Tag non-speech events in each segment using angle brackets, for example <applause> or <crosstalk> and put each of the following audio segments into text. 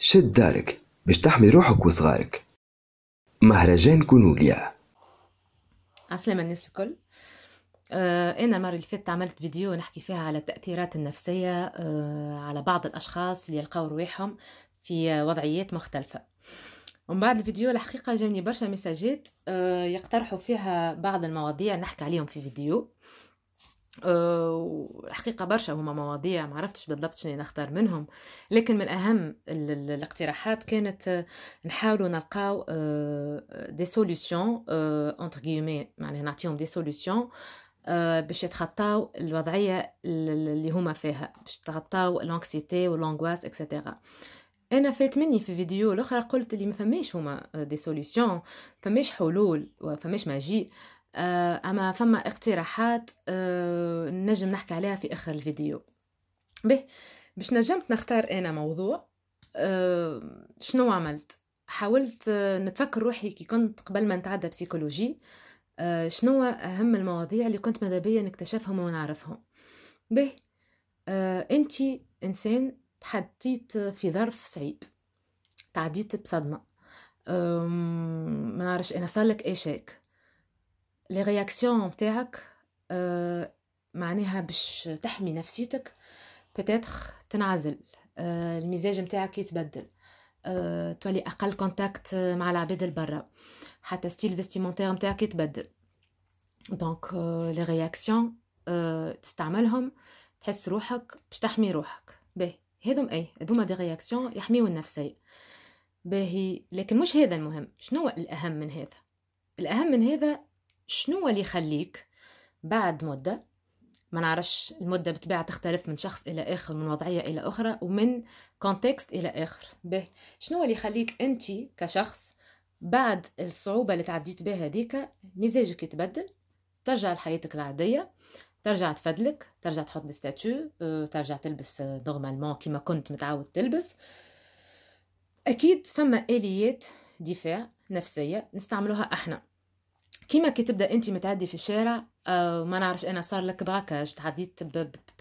شد دارك باش تحمي روحك وصغارك مهرجان كونوليا عسلامة الناس الكل آه، أنا المرة اللي فاتت عملت فيديو نحكي فيها على التأثيرات النفسية آه، على بعض الأشخاص اللي يلقاو رواحهم في وضعيات مختلفة ومن بعد الفيديو الحقيقة جاني برشا مساجات آه، يقترحوا فيها بعض المواضيع نحكي عليهم في فيديو الحقيقه آه، برشا هما مواضيع ما عرفتش بالضبط شنو نختار منهم لكن من اهم الاقتراحات كانت آه، نحاولوا نلقاو دي سوليوشن انتر غيومي معناها نعطيهم دي سوليوشن آه، باش يتخطاو الوضعيه اللي هما فيها باش يتخطاو لانكسيتي والانغواس اكسيتيرا انا فات مني في فيديو الاخرى قلت اللي ما فماش هما دي سوليوشن فماش حلول وفماش ماجي آه، أما فما اقتراحات آه، نجم نحكي عليها في آخر الفيديو به باش نجمت نختار أنا موضوع آه، شنو عملت حاولت نتفكر روحي كي كنت قبل ما نتعدى بسيكولوجي شنو أهم المواضيع اللي كنت ماذا بيا نكتشفهم ونعرفهم به أنت إنسان تحديت في ظرف صعيب تعديت بصدمة ما نعرفش أنا صار لك هيك إيه لي رياكسيون نتاعك آه، معناها باش تحمي نفسيتك بتاتر تنعزل آه، المزاج نتاعك يتبدل آه، تولي اقل كونتاكت مع العباد البرا حتى ستيل فيستيمونتير نتاعك يتبدل دونك لي رياكسيون تستعملهم تحس روحك باش تحمي روحك باهي هذم اي هذوما دي رياكسيون يحميو النفسيه باهي لكن مش هذا المهم شنو الاهم من هذا الاهم من هذا شنو اللي يخليك بعد مدة ما نعرفش المدة بتباع تختلف من شخص إلى آخر من وضعية إلى أخرى ومن كونتكست إلى آخر به شنو اللي يخليك أنت كشخص بعد الصعوبة اللي تعديت بها هذيك مزاجك يتبدل ترجع لحياتك العادية ترجع تفدلك ترجع تحط ستاتو آه، ترجع تلبس نورمالمون آه، كيما كنت متعود تلبس أكيد فما آليات دفاع نفسية نستعملوها احنا كيما كي تبدا انت متعدي في الشارع وما آه، نعرفش انا صار لك براكاج تعديت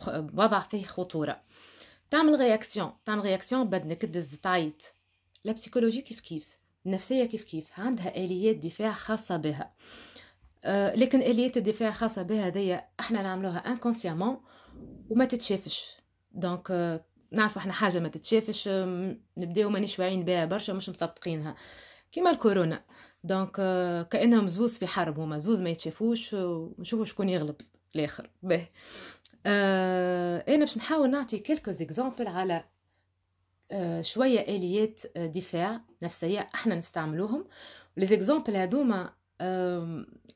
بوضع فيه خطوره تعمل رياكسيون تعمل رياكسيون بدنك تدز تعيط لا بسيكولوجي كيف كيف النفسيه كيف كيف عندها اليات دفاع خاصه بها آه، لكن اليات الدفاع خاصه بها هذيا احنا نعملوها انكونسيامون وما تتشافش دونك آه، نعرف احنا حاجه ما تتشافش نبداو مانيش واعيين بها برشا مش مصدقينها كيما الكورونا دونك euh, كانهم زوز في حرب هما زوز ما يتشافوش ونشوفوا شكون يغلب الاخر باهي انا إيه، باش نحاول نعطي كلكو زيكزامبل على آه، شويه اليات آه، دفاع نفسيه احنا نستعملوهم لي زيكزامبل هذوما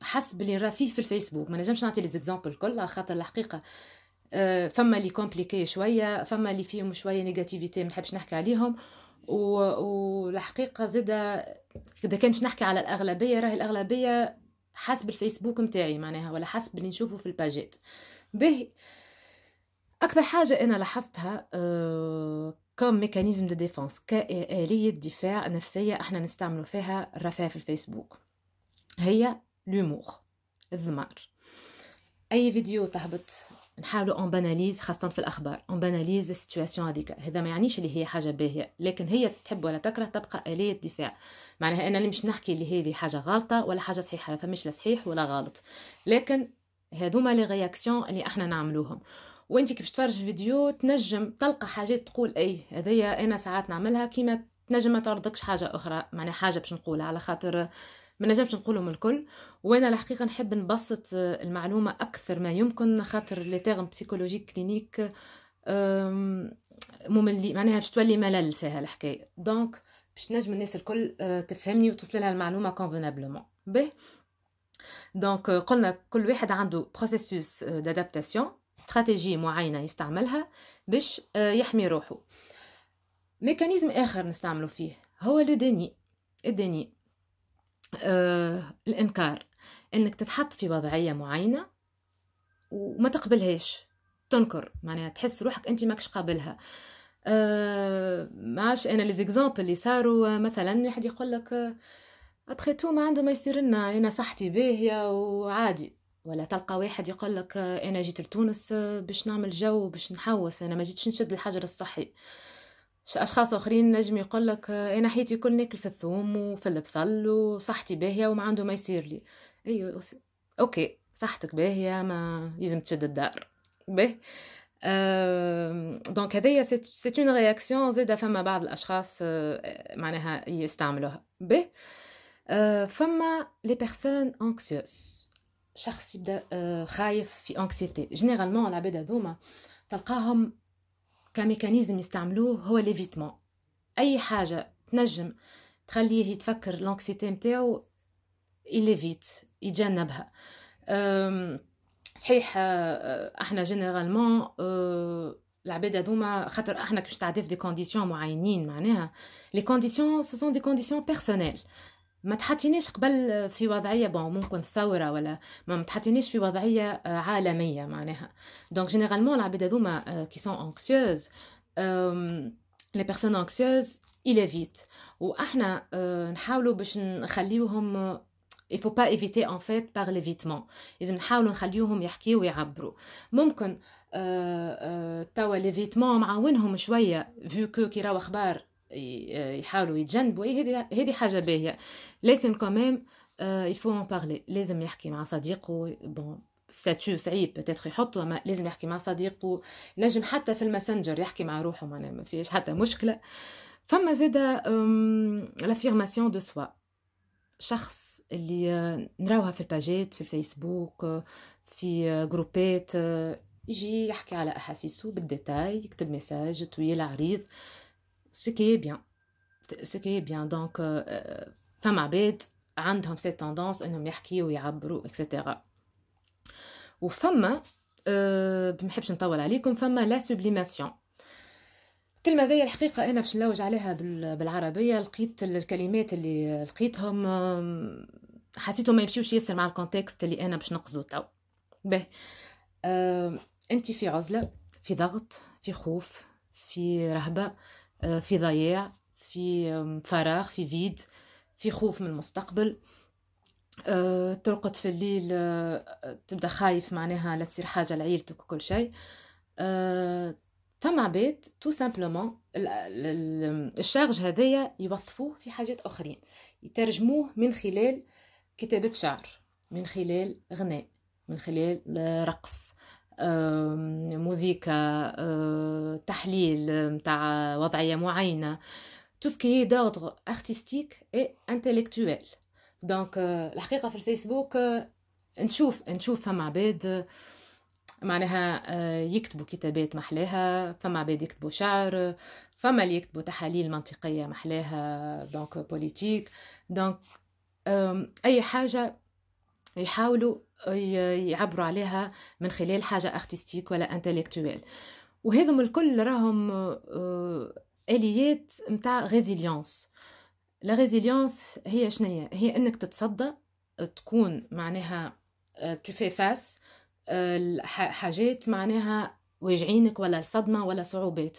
حسب اللي راه فيه في الفيسبوك ما نجمش نعطي لي زيكزامبل الكل على خاطر الحقيقه آه، فما اللي كومبليكي شويه فما اللي فيهم شويه نيجاتيفيتي ما نحبش نحكي عليهم والحقيقة زادة إذا كانش نحكي على الأغلبية راهي الأغلبية حسب الفيسبوك متاعي معناها ولا حسب اللي نشوفه في الباجات به أكثر حاجة أنا لاحظتها آه، كم ميكانيزم دي ديفونس كآلية دفاع نفسية احنا نستعملوا فيها الرفاه في الفيسبوك هي لومور الذمار أي فيديو تهبط نحاولوا اون باناليز خاصه في الاخبار اون باناليز السيتواسيون هذيك هذا ما يعنيش اللي هي حاجه باهيه لكن هي تحب ولا تكره تبقى اليه دفاع معناها انا اللي مش نحكي اللي هذه حاجه غلطه ولا حاجه صحيحه فمش لا صحيح ولا غلط لكن هذوما لي رياكسيون اللي احنا نعملوهم وانت كي باش تفرج فيديو تنجم تلقى حاجات تقول اي هذيا انا ساعات نعملها كيما تنجم ما تعرضكش حاجه اخرى معناها حاجه باش نقولها على خاطر ما نجمش نقولهم الكل وانا الحقيقه نحب نبسط آه، المعلومه اكثر ما يمكن خاطر لي تيرم بسيكولوجيك كلينيك مملي معناها باش تولي ملل فيها الحكايه دونك باش نجم الناس الكل آه، تفهمني وتوصل لها المعلومه كونفينابلمون به دونك آه، قلنا كل واحد عنده بروسيسوس دادابتاسيون استراتيجي معينه يستعملها باش يحمي روحه ميكانيزم اخر نستعملو فيه هو لو ديني الديني آه، الانكار انك تتحط في وضعيه معينه وما تقبلهاش تنكر معناها تحس روحك انت ماكش قابلها أه معاش انا لي زيكزامبل اللي صاروا مثلا واحد يقول لك ابخي تو ما عنده ما يصير لنا انا صحتي باهيه وعادي ولا تلقى واحد يقول لك انا جيت لتونس باش نعمل جو باش نحوس انا ما جيتش نشد الحجر الصحي اشخاص اخرين نجم يقول لك انا إيه، حياتي كل ناكل في الثوم وفي البصل وصحتي باهيه وما عنده ما يصير لي ايوه اوكي صحتك باهيه ما لازم تشد الدار باهي دونك هذايا سي اون رياكسيون زيد فما بعض الاشخاص آه، معناها يستعملوها به آه، فما لي بيرسون انكسيوس شخص يبدا آه، خايف في انكسيتي جينيرالمون العباد هذوما تلقاهم كميكانيزم يستعملوه هو ليفيتمون اي حاجه تنجم تخليه يتفكر لونكسيتي نتاعو يليفيت يتجنبها صحيح آه، آه، احنا جينيرالمون آه، العباد هذوما خاطر احنا كش تعدي في دي كونديسيون معينين معناها لي كونديسيون سو سون دي كونديسيون بيرسونيل ما تحطينيش قبل في وضعيه بون ممكن ثوره ولا ما تحطينيش في وضعيه آه، عالميه معناها دونك جينيرالمون العباد هذوما كي سون انكسيوز لي بيرسون انكسيوز il évite واحنا آه، نحاولوا باش نخليوهم il faut pas éviter en fait par l'évitement لازم نحاولوا نخليوهم يحكيو ويعبروا ممكن آه، توا ليفيتمون معاونهم شويه فيو كو كي راهو اخبار يحاولوا يتجنبوا إيه هذه هذه حاجه باهيه لكن كمان يفو ان بارلي لازم يحكي مع صديقه بون ستاتيو صعيب بتاتخ يحطه اما لازم يحكي مع صديقه نجم حتى في الماسنجر يحكي مع روحه معناها ما فيش حتى مشكله فما زادا لافيرماسيون دو سوا شخص اللي آه، نراوها في الباجات في الفيسبوك في آه، جروبات آه، يجي يحكي على احاسيسه بالديتاي يكتب ميساج طويل عريض ce qui est bien ce qui est bien donc فما euh, عباد euh, عندهم سي توندونس انهم يحكيوا ويعبروا اكسترا وفما أه ما vous نطول عليكم femme la sublimation. الكلمة ذي الحقيقة أنا باش نلوج عليها بالعربية لقيت الكلمات اللي لقيتهم حسيتهم ما يمشيوش ياسر مع الكونتكست اللي أنا باش نقصدو تو باهي أنت في عزلة في ضغط في خوف في رهبة آه، في ضياع في فراغ في فيد في خوف من المستقبل آه، ترقد في الليل آه، تبدا خايف معناها لا تصير حاجه لعيلتك وكل شيء فما عباد تو سامبلومون الشارج هذايا يوظفوه في حاجات اخرين يترجموه من خلال كتابه شعر من خلال غناء من خلال رقص موزيكا آه، تحليل آه، متاع وضعية معينة تو ce qui est d'ordre انتيليكتوال دونك euh, الحقيقة في الفيسبوك آه، نشوف نشوف فما عباد معناها يكتبوا كتابات محلاها فما عباد يكتبوا شعر فما اللي يكتبوا تحاليل منطقية محلاها دونك بوليتيك دونك أي حاجة يحاولوا آه، يعبروا عليها من خلال حاجة أختيستيك ولا انتلكتويل وهذم الكل راهم آه، آليات متاع غيزيليونس لا غيزيليونس هي شنية هي انك تتصدى تكون معناها تو في فاس حاجات معناها واجعينك ولا صدمة ولا صعوبات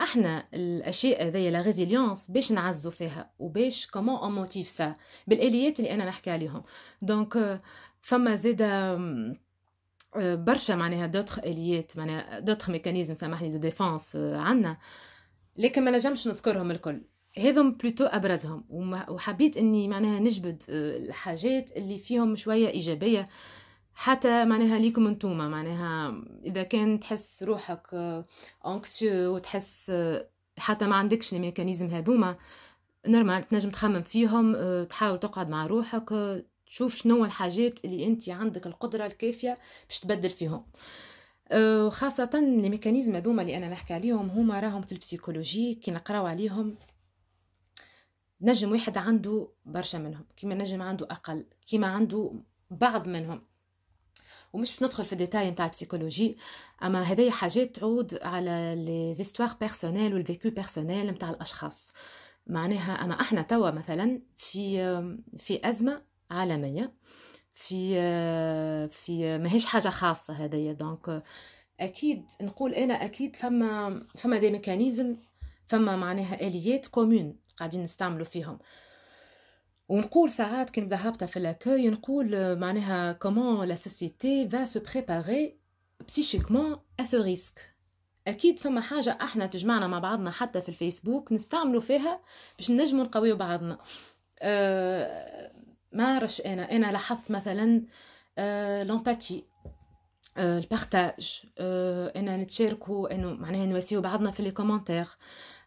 احنا الاشياء هذيا لا ريزيليونس باش نعزو فيها وباش كومون اون موتيف سا بالاليات اللي انا نحكي عليهم دونك آه، فما زيد آه، برشا معناها دوتر اليات معناها دوتر ميكانيزم سامحني دو ديفونس عندنا لكن ما نجمش نذكرهم الكل هذم بلوتو ابرزهم وحبيت اني معناها نجبد آه، الحاجات اللي فيهم شويه ايجابيه حتى معناها ليكم انتوما معناها اذا كان تحس روحك انكسيو وتحس حتى ما عندكش الميكانيزم هذوما نورمال تنجم تخمم فيهم تحاول تقعد مع روحك تشوف شنو الحاجات اللي انت عندك القدره الكافيه باش تبدل فيهم وخاصة الميكانيزم هذوما اللي انا نحكي عليهم هما راهم في البسيكولوجي كي نقراو عليهم نجم واحد عنده برشا منهم كيما نجم عنده اقل كيما عنده بعض منهم ومش بندخل في الديتاي نتاع البسيكولوجي اما هذه حاجات تعود على لي زيستوار بيرسونيل والفيكو بيرسونيل نتاع الاشخاص معناها اما احنا توا مثلا في في ازمه عالميه في في ماهيش حاجه خاصه هذه دونك اكيد نقول انا اكيد فما فما دي ميكانيزم فما معناها اليات كومون قاعدين نستعملوا فيهم ونقول ساعات كي نبدا هابطه في لاكوي نقول آه، معناها كومون لا سوسيتي فا سو بريباري psychiquement ا سو ريسك اكيد فما حاجه احنا تجمعنا مع بعضنا حتى في الفيسبوك نستعملوا فيها باش نجموا نقويوا بعضنا آه، ما عرفش انا انا لاحظت مثلا لومباتي آه، البارتاج انا نتشاركوا انه معناها نواسيو بعضنا في لي كومونتير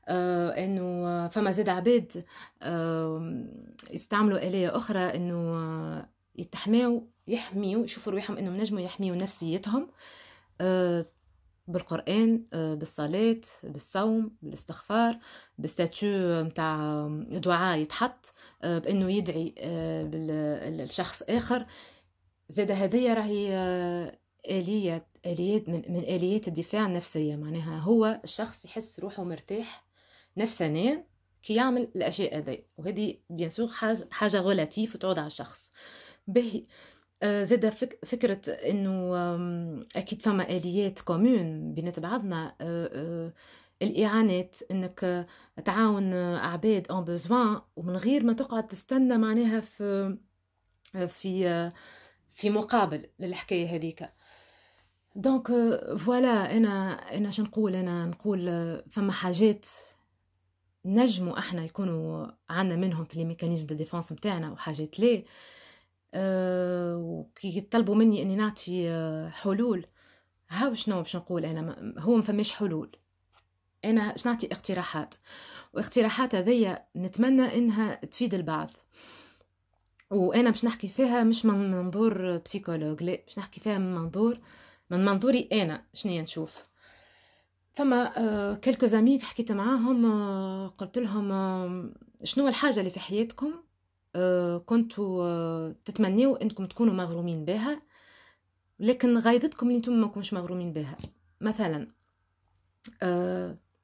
آه، انه آه، فما زاد عباد يستعملوا آلية أخرى انه آه، يتحماو يحميو يشوفوا روحهم انهم نجموا يحميو نفسيتهم بالقران بالصلاه بالصوم بالاستغفار بالستاتيو نتاع دعاء يتحط بانه يدعي بالشخص اخر زاد هذه راهي اليه اليات من, من اليات الدفاع النفسيه معناها هو الشخص يحس روحه مرتاح نفسانيا كي يعمل الاشياء هذه وهذه بيان سور حاجه حاجه غولاتيف وتعود على الشخص باهي آه، زاد فك فكرة أنه أكيد فما آليات كومون بينات بعضنا آه، آه، الإعانات أنك تعاون عباد أون بوزوان ومن غير ما تقعد تستنى معناها في في في مقابل للحكاية هذيك دونك فوالا أنا أنا شنقول أنا نقول فما حاجات نجموا احنا يكونوا عنا منهم في الميكانيزم دي ديفونس نتاعنا وحاجات ليه أه وكي يطلبوا مني اني نعطي آه، حلول هاو شنو باش نقول انا هو ما فماش حلول انا باش نعطي اقتراحات واقتراحات هذيا نتمنى انها تفيد البعض وانا باش نحكي فيها مش من منظور بسيكولوج لا باش نحكي فيها من منظور من منظوري انا شنو نشوف فما آه، كلكو زاميك حكيت معاهم آه، قلت لهم آه، شنو الحاجه اللي في حياتكم كنتوا تتمنيو انكم تكونوا مغرومين بها لكن غايضتكم اللي نتوما ماكمش مغرومين بها مثلا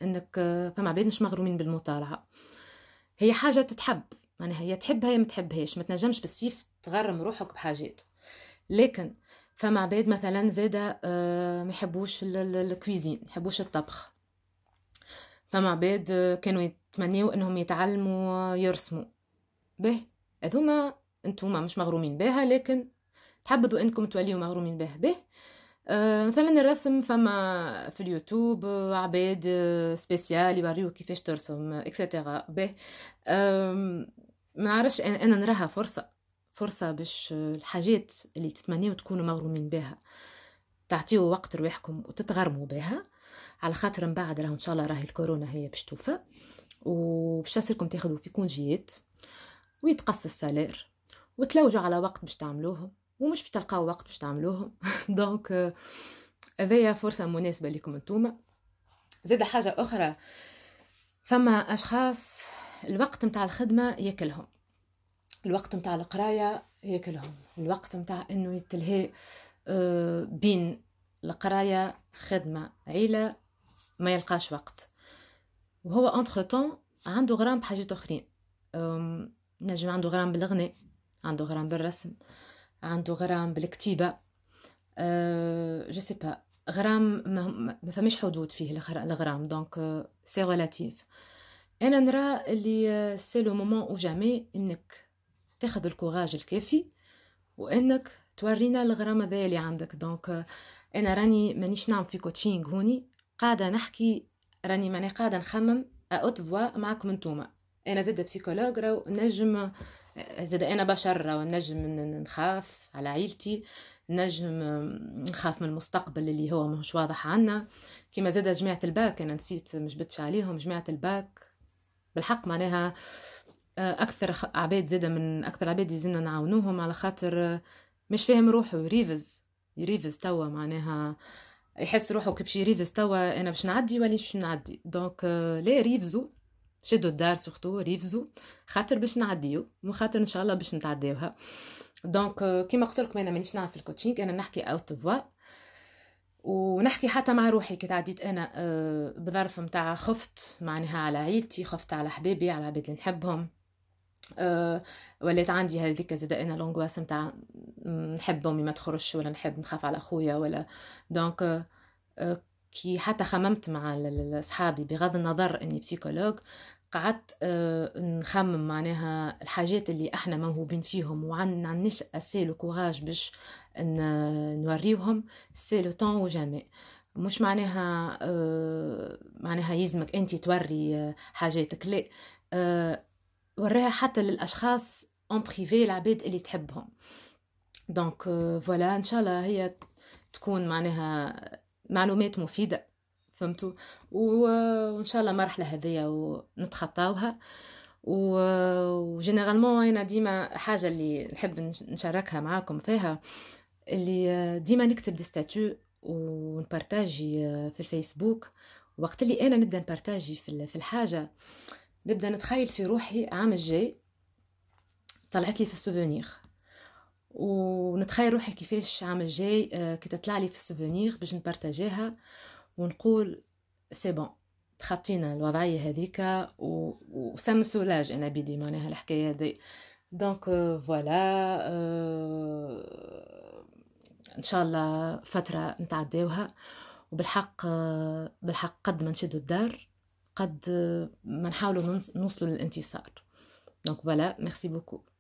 انك فما عباد مش مغرومين بالمطالعه هي حاجه تتحب معناها يعني هي تحبها يا ما تحبهاش ما تنجمش بالسيف تغرم روحك بحاجات لكن فما عباد مثلا زادا آه، ما يحبوش الكويزين ما يحبوش الطبخ فما عباد آه، كانوا يتمنيو انهم يتعلموا يرسموا به هذوما انتوما مش مغرومين بها لكن تحبذوا انكم توليوا مغرومين بها به آه، مثلا الرسم فما في اليوتيوب عباد سبيسيال يوريوك كيفاش ترسم اكسيتيرا به ما نعرفش انا نراها فرصه فرصه باش الحاجات اللي تتمنيو تكونوا مغرومين بها تعطيو وقت رواحكم وتتغرموا بها على خاطر من بعد راهو ان شاء الله راهي الكورونا هي باش توفى وباش تصيركم تاخذوا في كونجيات ويتقص السالير وتلوجوا على وقت باش تعملوهم ومش باش تلقاو وقت باش تعملوهم دونك <laughs> euh, هذايا فرصه مناسبه لكم انتوما زيد حاجه اخرى فما اشخاص الوقت متاع الخدمه ياكلهم الوقت متاع القراية ياكلهم الوقت متاع انه يتلهي آه، بين القراية خدمة عيلة ما يلقاش وقت وهو انتر عنده غرام بحاجات اخرين نجم عنده غرام بالغناء عنده غرام بالرسم عنده غرام بالكتيبة أه جو سي با غرام ما فماش حدود فيه الغرام دونك سي ريلاتيف انا نرى اللي سي لو مومون او جامي انك تاخذ الكوراج الكافي وانك تورينا الغرام هذا اللي عندك دونك انا راني مانيش نعمل في كوتشينغ هوني قاعده نحكي راني ماني قاعده نخمم اوت فوا معكم انتوما انا زاد بسيكولوج راهو نجم زاد انا بشر ونجم نجم نخاف على عيلتي نجم نخاف من المستقبل اللي هو مش واضح عنا كما زاد جماعه الباك انا نسيت مش بتش عليهم جماعه الباك بالحق معناها آه اكثر عباد زاده من اكثر عباد يزيدنا نعاونوهم على خاطر آه، مش فاهم روحه يريفز يريفز توا معناها يحس روحه كي ريفز يريفز توا انا باش نعدي ولا باش نعدي دونك آه، لا ريفزو شدوا الدار سورتو ريفزو خاطر باش نعديو وخاطر ان شاء الله باش نتعداوها دونك آه، كيما قلت لكم انا مانيش نعرف في الكوتشينغ انا نحكي اوت فوا ونحكي حتى مع روحي كي تعديت انا بظرف متاع خفت معناها على عيلتي خفت على حبابي على العباد اللي نحبهم آه، ولات عندي هذيك زاد انا لونغواس نتاع نحب امي ما تخرجش ولا نحب نخاف على خويا ولا دونك آه، كي حتى خممت مع اصحابي بغض النظر اني بسيكولوج قعدت آه، نخمم معناها الحاجات اللي احنا موهوبين فيهم وعن عندناش اسي لو كوراج باش نوريوهم سي لو طون وجامي مش معناها معناها يزمك انت توري حاجاتك لا وراها حتى للاشخاص اون بريفي العباد اللي تحبهم دونك فوالا euh, ان شاء الله هي تكون معناها معلومات مفيده فهمتوا وان آه، شاء الله المرحله هذيا ونتخطاوها آه، وجينيرالمون انا ديما حاجه اللي نحب نشاركها معاكم فيها اللي آه، ديما نكتب دي ستاتو ونبارتاجي في الفيسبوك وقت اللي انا نبدا نبارتاجي في الحاجه نبدا نتخيل في روحي عام الجاي طلعت لي في السوفونير ونتخيل روحي كيفاش عام الجاي آه، كي تطلع لي في السوفونير باش نبارتاجيها ونقول سي بون تخطينا الوضعيه هذيك و... وسا سولاج انا بيدي معناها الحكايه هذه دونك فوالا ان شاء الله فتره نتعداوها وبالحق آه، بالحق قد ما نشدوا الدار قد ما نحاولوا نوصلوا للانتصار دونك فوالا ميرسي بوكو